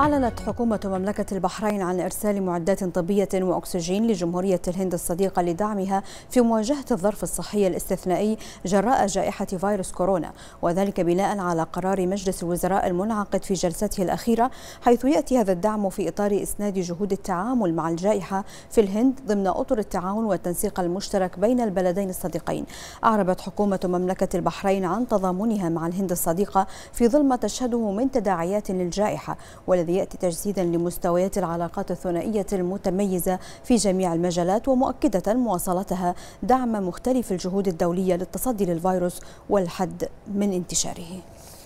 أعلنت حكومة مملكة البحرين عن إرسال معدات طبية وأكسجين لجمهورية الهند الصديقة لدعمها في مواجهة الظرف الصحي الاستثنائي جراء جائحة فيروس كورونا وذلك بناء على قرار مجلس الوزراء المنعقد في جلسته الأخيرة حيث يأتي هذا الدعم في إطار إسناد جهود التعامل مع الجائحة في الهند ضمن أطر التعاون والتنسيق المشترك بين البلدين الصديقين أعربت حكومة مملكة البحرين عن تضامنها مع الهند الصديقة في ظل ما تشهده من تداعيات للجائحة الذي يأتي تجسيدا لمستويات العلاقات الثنائية المتميزة في جميع المجالات ومؤكدة مواصلتها دعم مختلف الجهود الدولية للتصدي للفيروس والحد من انتشاره